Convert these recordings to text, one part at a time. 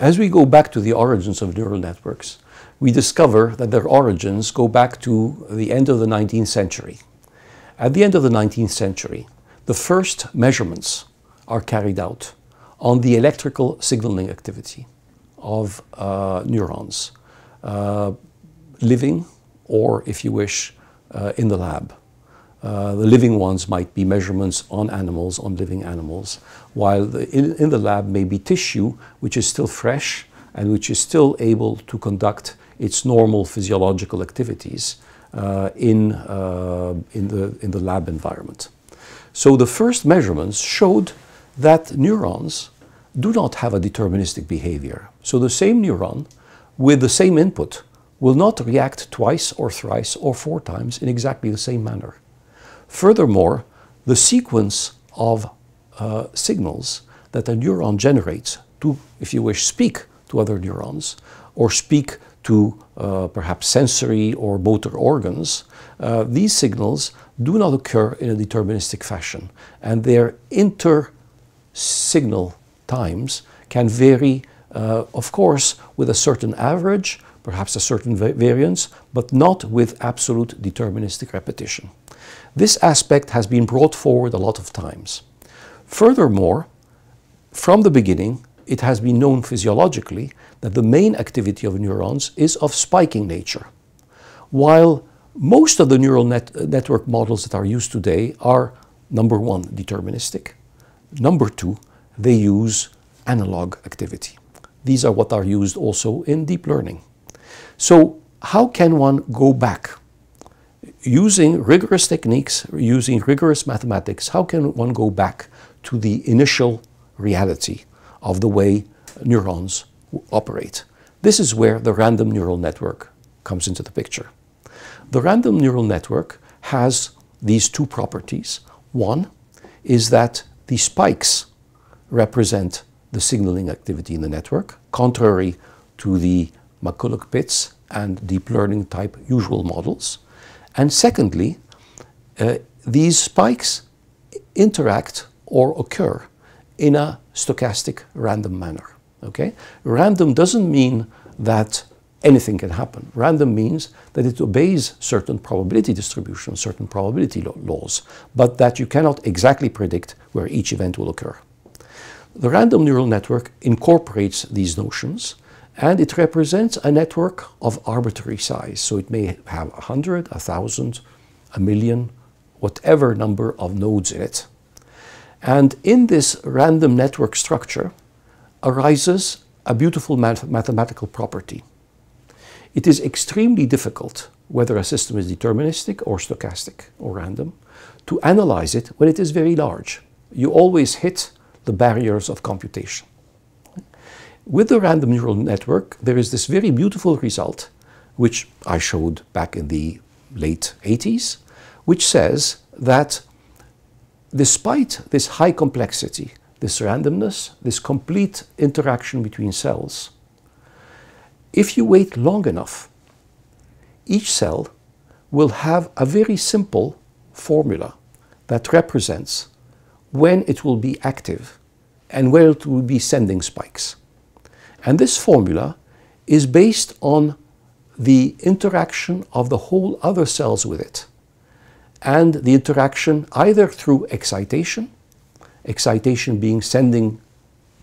As we go back to the origins of neural networks, we discover that their origins go back to the end of the 19th century. At the end of the 19th century, the first measurements are carried out on the electrical signaling activity of uh, neurons, uh, living or, if you wish, uh, in the lab uh, the living ones might be measurements on animals, on living animals, while the, in, in, the lab may be tissue which is still fresh and which is still able to conduct its normal physiological activities uh, in, uh, in, the, in the lab environment. So the first measurements showed that neurons do not have a deterministic behavior. So the same neuron with the same input will not react twice or thrice or four times in exactly the same manner. Furthermore, the sequence of uh, signals that a neuron generates to, if you wish, speak to other neurons or speak to uh, perhaps sensory or motor organs, uh, these signals do not occur in a deterministic fashion. And their inter-signal times can vary, uh, of course, with a certain average, perhaps a certain va variance, but not with absolute deterministic repetition. This aspect has been brought forward a lot of times. Furthermore, from the beginning, it has been known physiologically that the main activity of neurons is of spiking nature. While most of the neural net uh, network models that are used today are number one, deterministic, number two, they use analog activity. These are what are used also in deep learning. So, how can one go back using rigorous techniques, using rigorous mathematics, how can one go back to the initial reality of the way neurons operate? This is where the random neural network comes into the picture. The random neural network has these two properties. One is that the spikes represent the signaling activity in the network, contrary to the McCulloch-Pitts and deep learning type usual models. And secondly, uh, these spikes interact or occur in a stochastic random manner. Okay? Random doesn't mean that anything can happen. Random means that it obeys certain probability distributions, certain probability lo laws, but that you cannot exactly predict where each event will occur. The random neural network incorporates these notions and it represents a network of arbitrary size. So it may have 100, 1,000, a million, whatever number of nodes in it. And in this random network structure arises a beautiful math mathematical property. It is extremely difficult, whether a system is deterministic or stochastic or random, to analyze it when it is very large. You always hit the barriers of computation. With the random neural network, there is this very beautiful result, which I showed back in the late 80s, which says that despite this high complexity, this randomness, this complete interaction between cells, if you wait long enough, each cell will have a very simple formula that represents when it will be active and where it will be sending spikes. And this formula is based on the interaction of the whole other cells with it and the interaction either through excitation, excitation being sending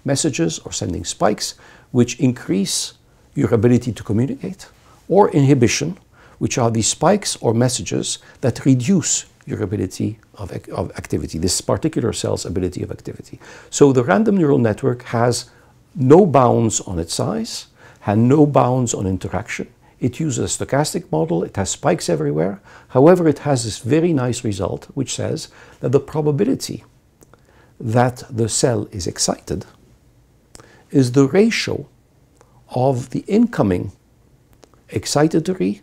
messages or sending spikes, which increase your ability to communicate, or inhibition, which are these spikes or messages that reduce your ability of, of activity, this particular cell's ability of activity. So the random neural network has no bounds on its size, and no bounds on interaction. It uses a stochastic model, it has spikes everywhere. However, it has this very nice result which says that the probability that the cell is excited is the ratio of the incoming excitatory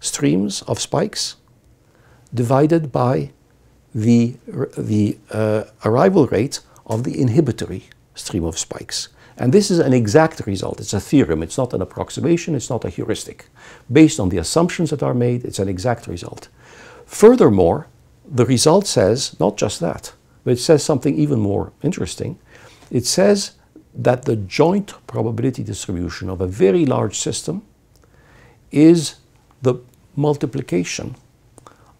streams of spikes divided by the, the uh, arrival rate of the inhibitory stream of spikes. And this is an exact result. It's a theorem. It's not an approximation. It's not a heuristic. Based on the assumptions that are made, it's an exact result. Furthermore, the result says not just that, but it says something even more interesting. It says that the joint probability distribution of a very large system is the multiplication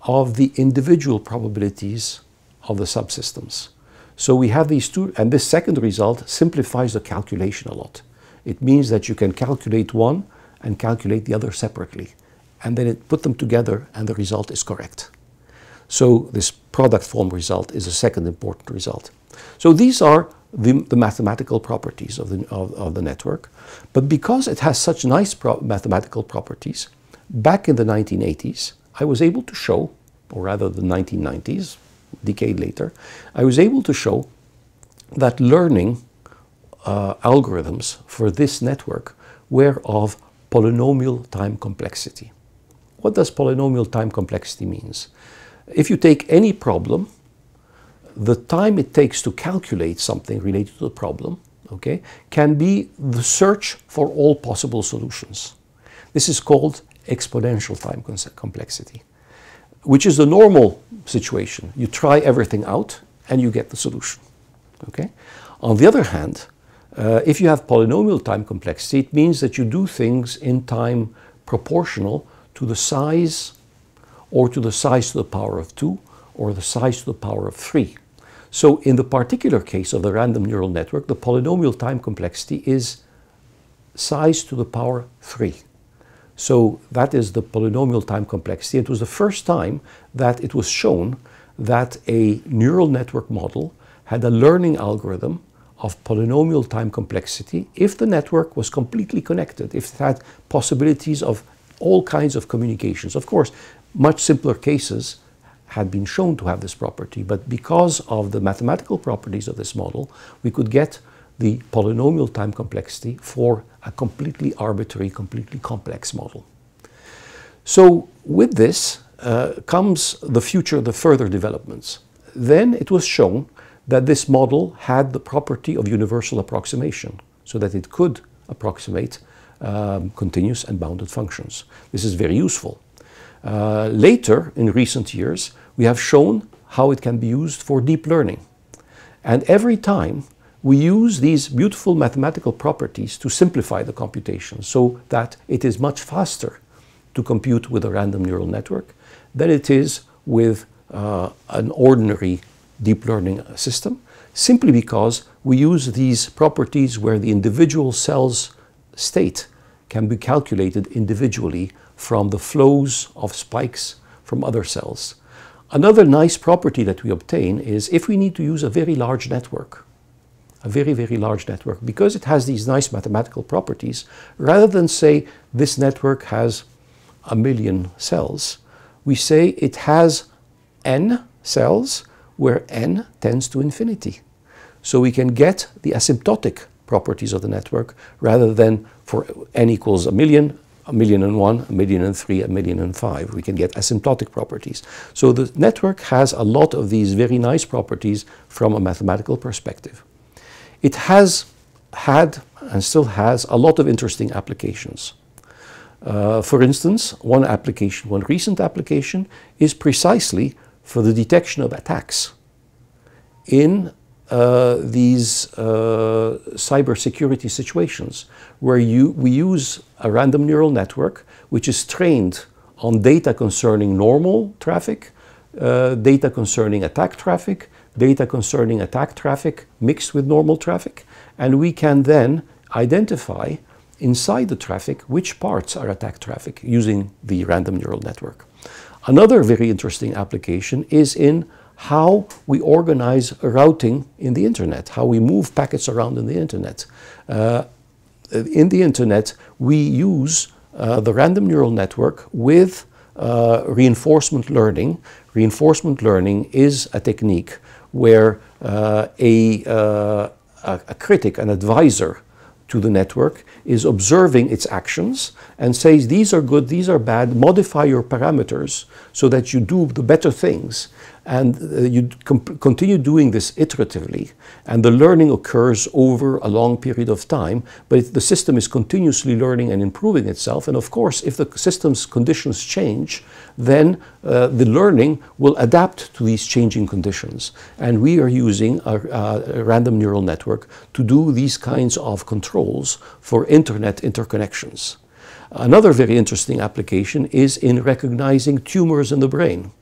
of the individual probabilities of the subsystems. So we have these two, and this second result simplifies the calculation a lot. It means that you can calculate one and calculate the other separately. And then it put them together and the result is correct. So this product form result is a second important result. So these are the, the mathematical properties of the, of, of, the network. But because it has such nice pro mathematical properties, back in the 1980s, I was able to show, or rather the 1990s, decade later, I was able to show that learning uh, algorithms for this network were of polynomial time complexity. What does polynomial time complexity means? If you take any problem, the time it takes to calculate something related to the problem okay, can be the search for all possible solutions. This is called exponential time complexity which is the normal situation. You try everything out and you get the solution. Okay? On the other hand, uh, if you have polynomial time complexity, it means that you do things in time proportional to the size or to the size to the power of 2 or the size to the power of 3. So in the particular case of the random neural network, the polynomial time complexity is size to the power 3. So that is the polynomial time complexity. It was the first time that it was shown that a neural network model had a learning algorithm of polynomial time complexity if the network was completely connected, if it had possibilities of all kinds of communications. Of course, much simpler cases had been shown to have this property, but because of the mathematical properties of this model, we could get the polynomial time complexity for a completely arbitrary, completely complex model. So with this uh, comes the future, the further developments. Then it was shown that this model had the property of universal approximation, so that it could approximate um, continuous and bounded functions. This is very useful. Uh, later, in recent years, we have shown how it can be used for deep learning. And every time we use these beautiful mathematical properties to simplify the computation so that it is much faster to compute with a random neural network than it is with uh, an ordinary deep learning system, simply because we use these properties where the individual cell's state can be calculated individually from the flows of spikes from other cells. Another nice property that we obtain is if we need to use a very large network, a very, very large network because it has these nice mathematical properties rather than say this network has a million cells. We say it has n cells where n tends to infinity. So we can get the asymptotic properties of the network rather than for n equals a million, a million and one, a million and three, a million and five. We can get asymptotic properties. So the network has a lot of these very nice properties from a mathematical perspective. It has had and still has a lot of interesting applications. Uh, for instance, one application, one recent application is precisely for the detection of attacks in uh, these uh, cybersecurity situations where you, we use a random neural network which is trained on data concerning normal traffic, uh, data concerning attack traffic, data concerning attack traffic mixed with normal traffic, and we can then identify inside the traffic which parts are attack traffic using the random neural network. Another very interesting application is in how we organize routing in the internet, how we move packets around in the internet. Uh, in the internet, we use uh, the random neural network with uh, reinforcement learning. Reinforcement learning is a technique where uh, a, uh, a critic, an advisor to the network, is observing its actions and says, these are good, these are bad, modify your parameters so that you do the better things. And uh, you continue doing this iteratively, and the learning occurs over a long period of time, but the system is continuously learning and improving itself. And of course, if the system's conditions change, then uh, the learning will adapt to these changing conditions. And we are using a, a random neural network to do these kinds of controls for internet interconnections. Another very interesting application is in recognizing tumors in the brain.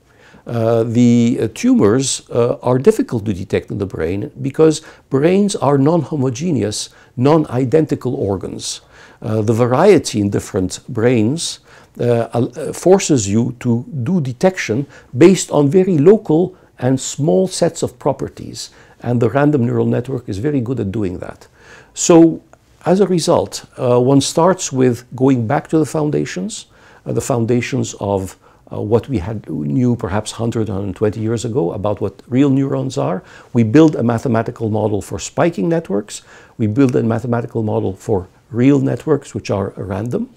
Uh, the uh, tumors uh, are difficult to detect in the brain because brains are non-homogeneous, non-identical organs. Uh, the variety in different brains uh, forces you to do detection based on very local and small sets of properties. And the random neural network is very good at doing that. So as a result, one starts with going back to the foundations, the foundations of uh, what we had knew perhaps 100, 120 years ago about what real neurons are. We build a mathematical model for spiking networks. We build a mathematical model for real networks, which are random.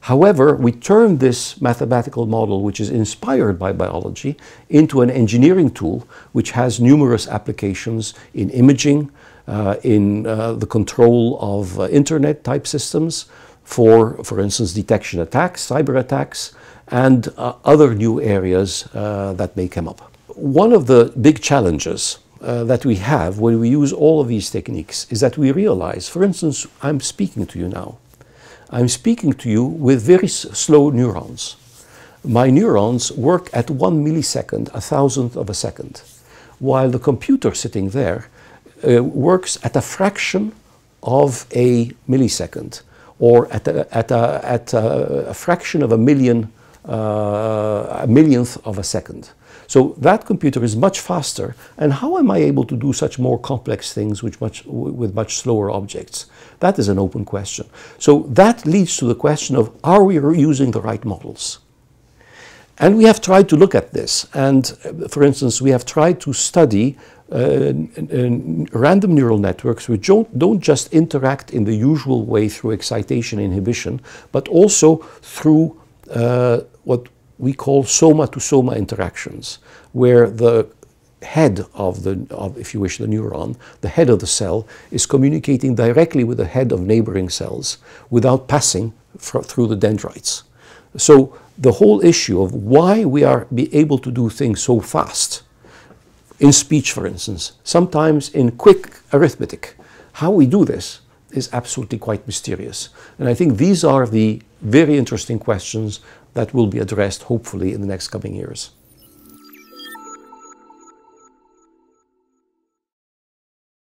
However, we turn this mathematical model, which is inspired by biology, into an engineering tool which has numerous applications in imaging, uh, in uh, the control of uh, internet type systems for, for instance, detection attacks, cyber attacks, and uh, other new areas uh, that may come up. One of the big challenges uh, that we have when we use all of these techniques is that we realize, for instance, I'm speaking to you now. I'm speaking to you with very slow neurons. My neurons work at one millisecond, a thousandth of a second, while the computer sitting there uh, works at a fraction of a millisecond or at a, at a, at a, a fraction of a million uh, a uh, millionth of a second. So that computer is much faster. And how am I able to do such more complex things much, with much slower objects? That is an open question. So that leads to the question of are we using the right models? And we have tried to look at this. And uh, for instance, we have tried to study uh, random neural networks which don't, don't just interact in the usual way through excitation inhibition, but also through uh, what we call soma to soma interactions, where the head of the, of, if you wish, the neuron, the head of the cell, is communicating directly with the head of neighboring cells without passing through the dendrites. So the whole issue of why we are be able to do things so fast, in speech, for instance, sometimes in quick arithmetic, how we do this is absolutely quite mysterious. And I think these are the very interesting questions that will be addressed hopefully in the next coming years.